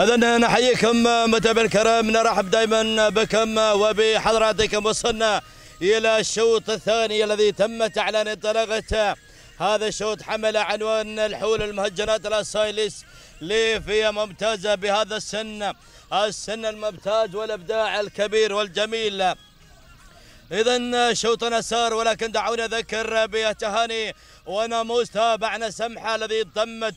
اذا نحييكم متابعينا الكرام نرحب دائما بكم وبحضراتكم وصلنا الى الشوط الثاني الذي تم اعلان انطلاقته هذا الشوط حمل عنوان الحول المهجنات الاسايلس ليفيا ممتازه بهذا السن السن الممتاز والابداع الكبير والجميل اذا شوطنا سار ولكن دعونا اذكر بالتهاني وناموس تابعنا سمحه الذي تمت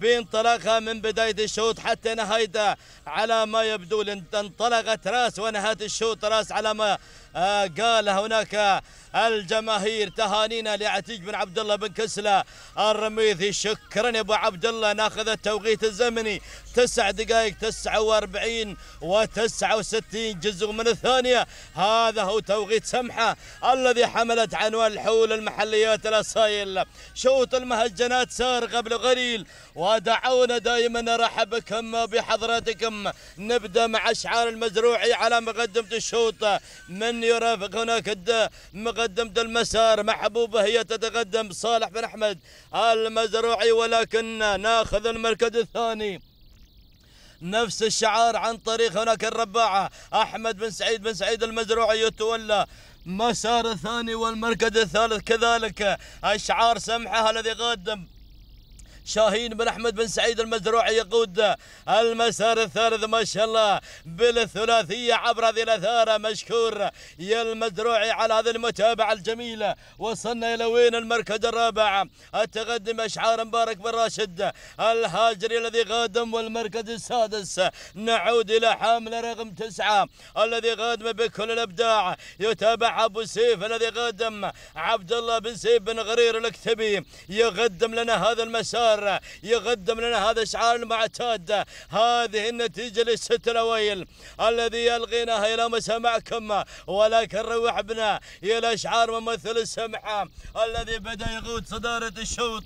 بانطلاقها من بداية الشوط حتى نهايته على ما يبدو انطلقت راس ونهاية الشوط راس على ما آه، قال هناك الجماهير تهانينا لعتيج بن عبد الله بن كسلة الرميثي شكرا يا ابو عبد الله ناخذ التوقيت الزمني تسع دقائق 49 و69 جزء من الثانية هذا هو توقيت سمحة الذي حملت عنوان الحول المحليات الأصايل شوط المهجنات سار قبل قليل ودعونا دائما نرحب بكم بحضراتكم نبدأ مع أشعار المزروعي على مقدمة الشوط من من يرافق هناك مقدمة المسار محبوبه هي تتقدم صالح بن أحمد المزروعي ولكن ناخذ المركز الثاني نفس الشعار عن طريق هناك الرباعة أحمد بن سعيد بن سعيد المزروعي يتولى مسار الثاني والمركز الثالث كذلك أشعار سمحه الذي قدم شاهين بن احمد بن سعيد المزروعي يقود المسار الثالث ما شاء الله بالثلاثيه عبر هذه الاثاره مشكور يا المزروعي على هذه المتابعه الجميله وصلنا الى وين المركز الرابع التقدم اشعار مبارك بن راشد الهاجري الذي غادم والمركز السادس نعود الى حامل رقم تسعه الذي غادم بكل الابداع يتابع ابو سيف الذي غادم عبد الله بن سيف بن غرير الاكتبي يقدم لنا هذا المسار القطر يقدم لنا هذا الشعار المعتاد هذه النتيجة للست الأوائل الذي يلقيناها إلى مسامعكم ولكن روح بنا إلى شعار ممثل السمحة الذي بدأ يقود صدارة الشوط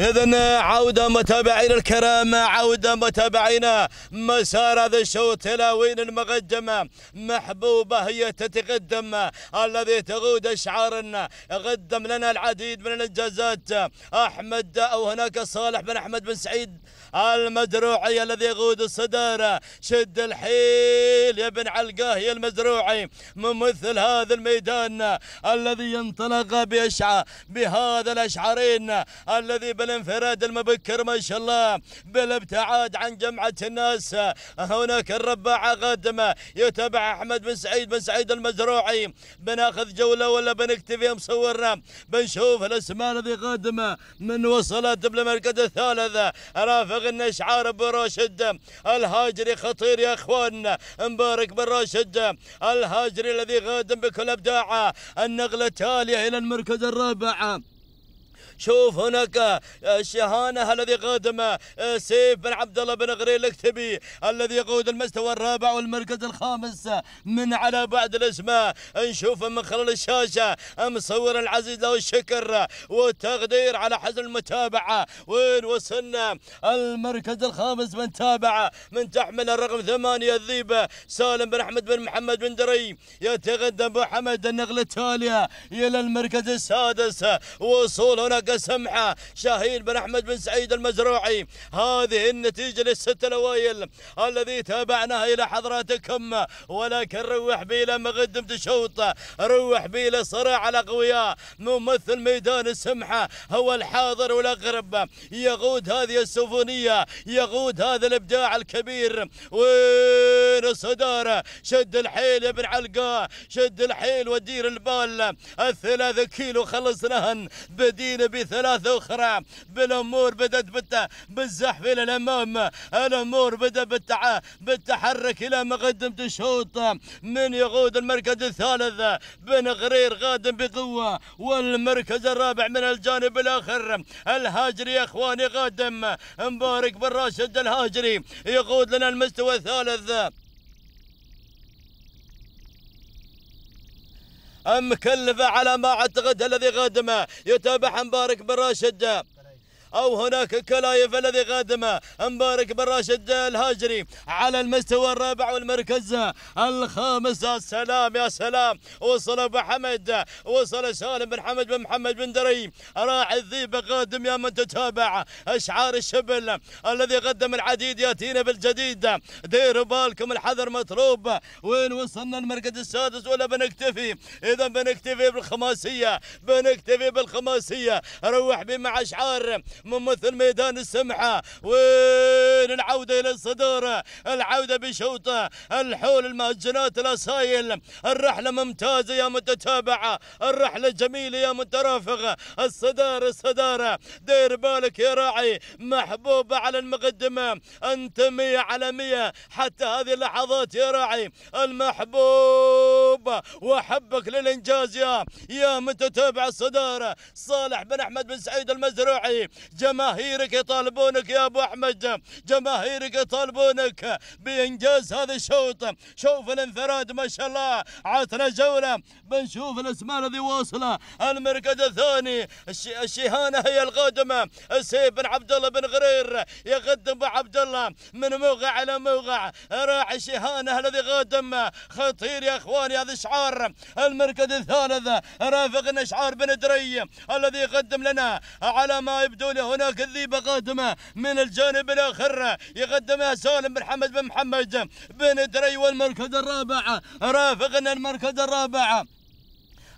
إذن عوده متابعينا الكرام عوده متابعينا مسار هذا الشوط تلاوين المقدمه محبوبه هي تتقدم الذي تغود أشعارنا قدم لنا العديد من الانجازات احمد او هناك صالح بن احمد بن سعيد المزروعي الذي يقود الصداره شد الحيل يا بن يا المزروعي ممثل هذا الميدان الذي ينطلق باشعار بهذا الاشعارين الذي بالانفراد المبكر ما شاء الله بالابتعاد عن جمعة الناس هناك الرباعة قادمة يتابع أحمد بن سعيد بن سعيد المزروعي بناخذ جولة ولا بنكتفي مصورنا بنشوف الأسماء الذي قادمة من وصلت مركز الثالث رافق النشعار بن راشد الهاجري خطير يا اخوان مبارك بن راشد الهاجري الذي قادم بكل ابداعه النقله التاليه الى المركز الرابع شوف هناك الشهانه آه، الذي قدم آه، سيف بن عبد الله بن غرير الاكتبي الذي يقود المستوى الرابع والمركز الخامس آه، من على بعد الاسماء نشوف من خلال الشاشه مصور العزيز له الشكر والتقدير على حسن المتابعه وين وصلنا المركز الخامس من تابعه من تحمل الرقم ثمانيه الذيبه سالم بن احمد بن محمد بن دري يتقدم ابو حمد النغله التاليه الى المركز السادس وصول هناك طاقة سمحة شاهين بن أحمد بن سعيد المزروعي هذه النتيجة للست الأوائل الذي تابعناها إلى حضراتكم ولكن روح بي لما غدمت روح بي صراع الأقوياء ممثل ميدان السمحة هو الحاضر والأقرب يقود هذه السفونية يقود هذا الإبداع الكبير وين الصدارة شد الحيل يا ابن علقاه شد الحيل ودير البال الثلاثة كيلو خلصناهن بدينا بي ثلاث أخرى بالأمور بدت بت بالزحف إلى الأمام الأمور بدأ بت بالتحرك إلى مقدمة الشوط من يقود المركز الثالث بن غرير قادم بقوة والمركز الرابع من الجانب الآخر الهاجري يا إخواني قادم مبارك بن راشد الهاجري يقود لنا المستوى الثالث مكلفة على ما أعتقد الذي قدمه يتابع مبارك بن راشد أو هناك كلايف الذي قادمة مبارك بن راشد الهاجري على المستوى الرابع والمركز الخامس يا سلام يا سلام وصل أبو حمد وصل سالم بن حمد بن محمد بن دري راح الذيب قادم يا من تتابع أشعار الشبل الذي قدم العديد يأتينا بالجديد ديروا بالكم الحذر مطلوب وين وصلنا المركز السادس ولا بنكتفي إذا بنكتفي بالخماسية بنكتفي بالخماسية روح بي مع أشعار ممثل ميدان السمحة وين العودة إلى الصدارة العودة بشوطة الحول المهجنات الأسايل الرحلة ممتازة يا متتابعة الرحلة جميلة يا مترافقة الصدارة الصدارة دير بالك يا راعي محبوبة على المقدمة أنت مية على مية حتى هذه اللحظات يا راعي المحبوب وحبك للإنجاز يا يا متتابع الصدارة صالح بن أحمد بن سعيد المزروعي جماهيرك يطالبونك يا ابو احمد جماهيرك يطالبونك بانجاز هذا الشوط شوف الانفراد ما شاء الله عطنا جوله بنشوف الاسماء الذي واصله المركز الثاني الشهانه هي القادمه السيف بن عبد الله بن غرير يقدم ابو عبد الله من موقع الى موقع راعي الشيهانه الذي قادم خطير يا اخواني هذا شعار المركز الثالث رافقنا شعار بن دري الذي يقدم لنا على ما يبدو يقول هناك الذيبة قادمة من الجانب الآخر يقدمها سالم بن حمد بن محمد بن دري والمركز الرابع رافقنا المركز الرابع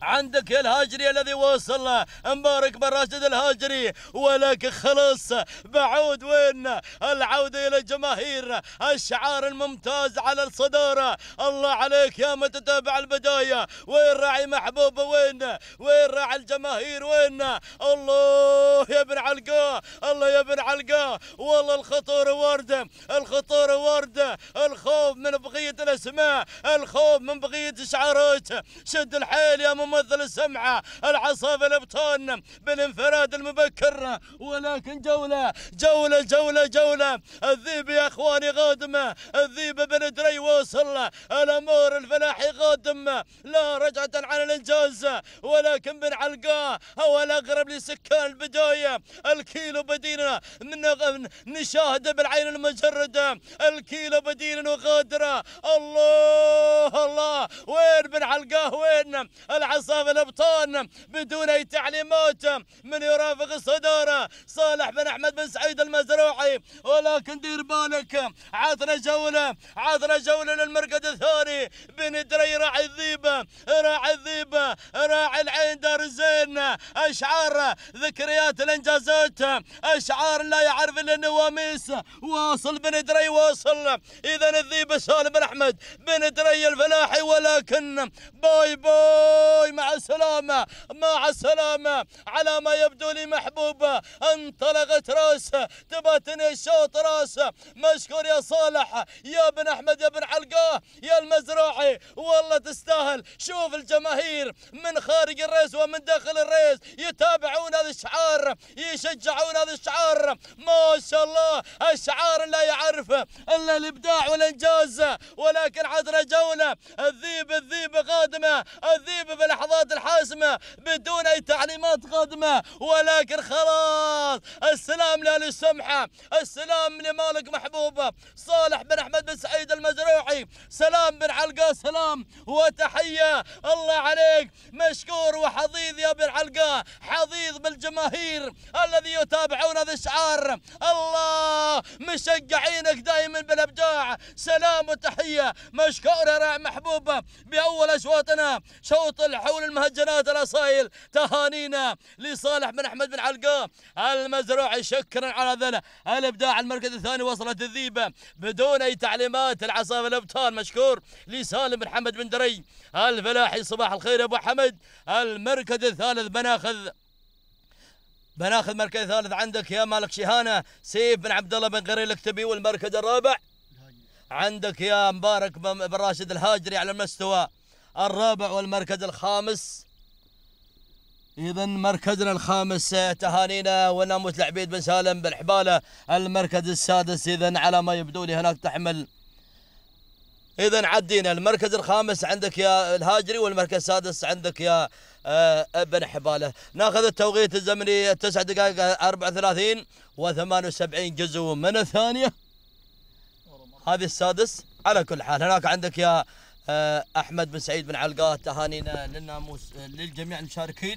عندك يا الهاجري الذي وصل مبارك بن راشد الهاجري ولكن خلاص بعود وين العودة إلى الجماهير الشعار الممتاز على الصدارة الله عليك يا متتابع البداية وين راعي محبوبة وين وين راعي الجماهير وين الله يا بن علقاه الله يا بن علقاه والله الخطورة واردة الخطورة واردة الخوف من بقية الأسماء الخوف من بقية الشعارات شد الحيل يا مم ممثل السمعة العصافه البتون بالانفراد المبكر ولكن جولة جولة جولة جولة الذيب يا اخواني قادمه الذيب بن دري واصل الامور الفلاحي قادم لا رجعة عن الانجاز ولكن بن علقاه هو الاقرب لسكان البداية الكيلو بدينا نشاهد بالعين المجردة الكيلو بدينا وغادرة الله الله وين بن علقاه وين العصاف عصام الابطون بدون أي تعليمات من يرافق الصداره صالح بن أحمد بن سعيد المزروعي ولكن دير بالك عطنا جولة عطنا جولة للمرقد الثاني بن دري راعي الذيبة راعي الذيبة راعي العين دار الزين أشعار ذكريات الإنجازات أشعار لا يعرف إلا النواميس واصل بن دري واصل إذا الذيبة سالم بن أحمد بن دري الفلاحي ولكن باي باي العدو مع السلامة مع السلامة على ما يبدو لي محبوبة انطلقت راسه تباتني الشوط راسه مشكور يا صالح يا بن أحمد يا بن علقاه يا المزراعي والله تستاهل شوف الجماهير من خارج الريس ومن داخل الريس يتابعون هذا الشعار يشجعون هذا الشعار ما شاء الله الشعار لا يعرفه الا الابداع والانجاز ولكن عذر جوله الذيب الذيب قادمه الذيب في اللحظات الحاسمة بدون أي تعليمات قادمة ولكن خلاص السلام لآل السمحة السلام لمالك محبوبة صالح بن أحمد بن سعيد المزروعي سلام بن علقاء سلام وتحية الله عليك مشكور وحظيظ يا بن علقاء حظيظ بالجماهير الذي يتابعون هذا الشعار الله مشجعينك دائما بالابداع سلام وتحيه مشكور يا راعي محبوبه باول اشواطنا شوط الحب حول المهجنات الأصايل تهانينا لصالح بن أحمد بن علقاء المزروعي شكرا على ذله الإبداع المركز الثاني وصلت الذيبة بدون أي تعليمات العصابة الأبطال مشكور لسالم بن حمد بن دري الفلاحي صباح الخير أبو حمد المركز الثالث بناخذ بناخذ مركز ثالث عندك يا مالك شهانه سيف بن عبد الله بن قريل الكتبي والمركز الرابع عندك يا مبارك بن راشد الهاجري على المستوى الرابع والمركز الخامس إذا مركزنا الخامس آه، تهانينا وناموس العبيد بن سالم بالحبالة المركز السادس إذا على ما يبدو لي هناك تحمل إذا عدينا المركز الخامس عندك يا الهاجري والمركز السادس عندك يا آه، ابن حبالة ناخذ التوقيت الزمني 9 دقائق 34 و78 جزء من الثانية هذه السادس على كل حال هناك عندك يا آه، احمد بن سعيد بن علقات تهانينا للناموس للجميع المشاركين